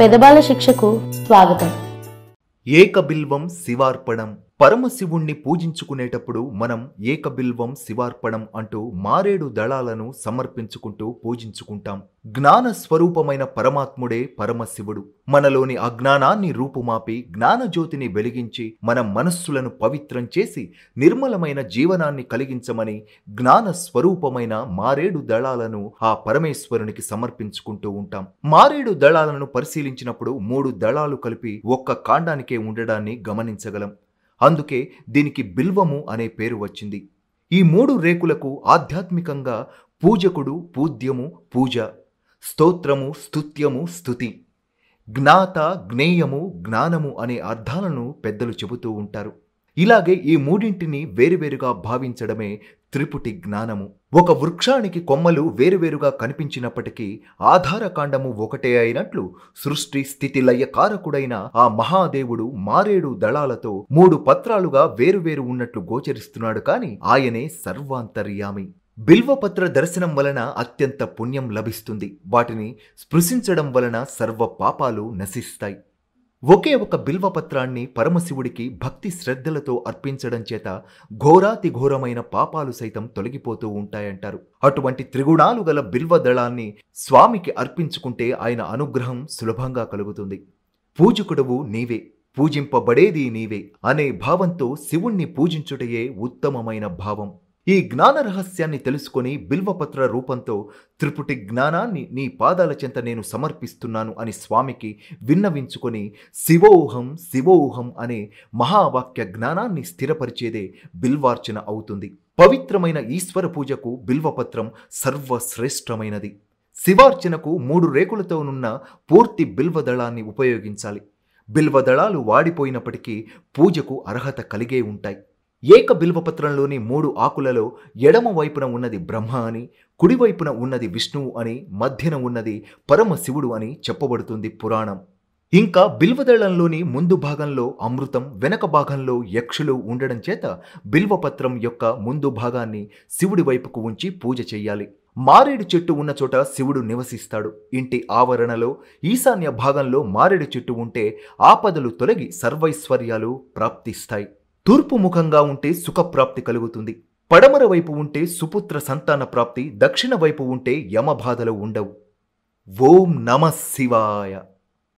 పెదబాల శిక్షకు స్వాగతం ఏకబిల్వం శివార్పణం పరమశివుణ్ణి పూజించుకునేటప్పుడు మనం ఏకబిల్వం శివార్పణం అంటూ మారేడు దళాలను సమర్పించుకుంటూ పూజించుకుంటాం జ్ఞాన స్వరూపమైన పరమాత్ముడే పరమశివుడు మనలోని అజ్ఞానాన్ని రూపుమాపి జ్ఞానజ్యోతిని వెలిగించి మన మనస్సులను పవిత్రం చేసి నిర్మలమైన జీవనాన్ని కలిగించమని జ్ఞాన స్వరూపమైన మారేడు దళాలను ఆ పరమేశ్వరునికి సమర్పించుకుంటూ ఉంటాం మారేడు దళాలను పరిశీలించినప్పుడు మూడు దళాలు కలిపి ఒక్క కాండానికే ఉండడాన్ని గమనించగలం అందుకే దీనికి బిల్వము అనే పేరు వచ్చింది ఈ మూడు రేకులకు ఆధ్యాత్మికంగా పూజకుడు పూజ్యము పూజ స్తోత్రము స్తుత్యము స్థుతి జ్ఞాత జ్ఞేయము జ్ఞానము అనే అర్థాలను పెద్దలు చెబుతూ ఉంటారు ఇలాగే ఈ మూడింటిని వేరువేరుగా భావించడమే త్రిపుటి జ్ఞానము ఒక వృక్షానికి కొమ్మలు వేరువేరుగా కనిపించినప్పటికీ ఆధారకాండము ఒకటే అయినట్లు సృష్టి స్థితి కారకుడైన ఆ మహాదేవుడు మారేడు దళాలతో మూడు పత్రాలుగా వేరువేరు ఉన్నట్లు గోచరిస్తున్నాడు కాని ఆయనే సర్వాంతర్యామి బిల్వపత్ర దర్శనం వలన అత్యంత పుణ్యం లభిస్తుంది వాటిని స్పృశించడం వలన సర్వ పాపాలు నశిస్తాయి ఒకే ఒక బిల్వపత్రాన్ని పరమశివుడికి భక్తి శ్రద్ధలతో అర్పించడం చేత ఘోరాతి ఘోరమైన పాపాలు సైతం తొలగిపోతూ ఉంటాయంటారు అటువంటి త్రిగుణాలు గల బిల్వదళాన్ని స్వామికి అర్పించుకుంటే ఆయన అనుగ్రహం సులభంగా కలుగుతుంది పూజకుడవు నీవే పూజింపబడేది నీవే అనే భావంతో శివుణ్ణి పూజించుటయే ఉత్తమమైన భావం ఈ జ్ఞాన రహస్యాన్ని తెలుసుకొని బిల్వపత్ర రూపంతో త్రిపుటి జ్ఞానాన్ని నీ పాదాల చెంత నేను సమర్పిస్తున్నాను అని స్వామికి విన్నవించుకొని శివోహం శివోహం అనే మహావాక్య జ్ఞానాన్ని స్థిరపరిచేదే బిల్వార్చన అవుతుంది పవిత్రమైన ఈశ్వర పూజకు బిల్వపత్రం సర్వశ్రేష్టమైనది శివార్చనకు మూడు రేకులతో నున్న పూర్తి బిల్వదళాన్ని ఉపయోగించాలి బిల్వదళాలు వాడిపోయినప్పటికీ పూజకు అర్హత కలిగే ఉంటాయి ఏక బిల్వపత్రంలోని మూడు ఆకులలో ఎడమ వైపున ఉన్నది బ్రహ్మ అని కుడివైపున ఉన్నది విష్ణువు అని మధ్యన ఉన్నది పరమశివుడు అని చెప్పబడుతుంది పురాణం ఇంకా బిల్వదళంలోని ముందు భాగంలో అమృతం వెనక భాగంలో యక్షులు ఉండడం చేత బిల్వపత్రం యొక్క ముందు భాగాన్ని శివుడి వైపుకు ఉంచి పూజ చేయాలి మారేడు చెట్టు ఉన్న చోట శివుడు నివసిస్తాడు ఇంటి ఆవరణలో ఈశాన్య భాగంలో మారేడు చెట్టు ఉంటే ఆపదలు తొలగి సర్వైశ్వర్యాలు ప్రాప్తిస్తాయి తూర్పు ముఖంగా ఉంటే సుఖప్రాప్తి కలుగుతుంది పడమర వైపు ఉంటే సుపుత్ర సంతాన ప్రాప్తి దక్షిణ వైపు ఉంటే యమబాధలు ఉండవు ఓం నమ శివాయ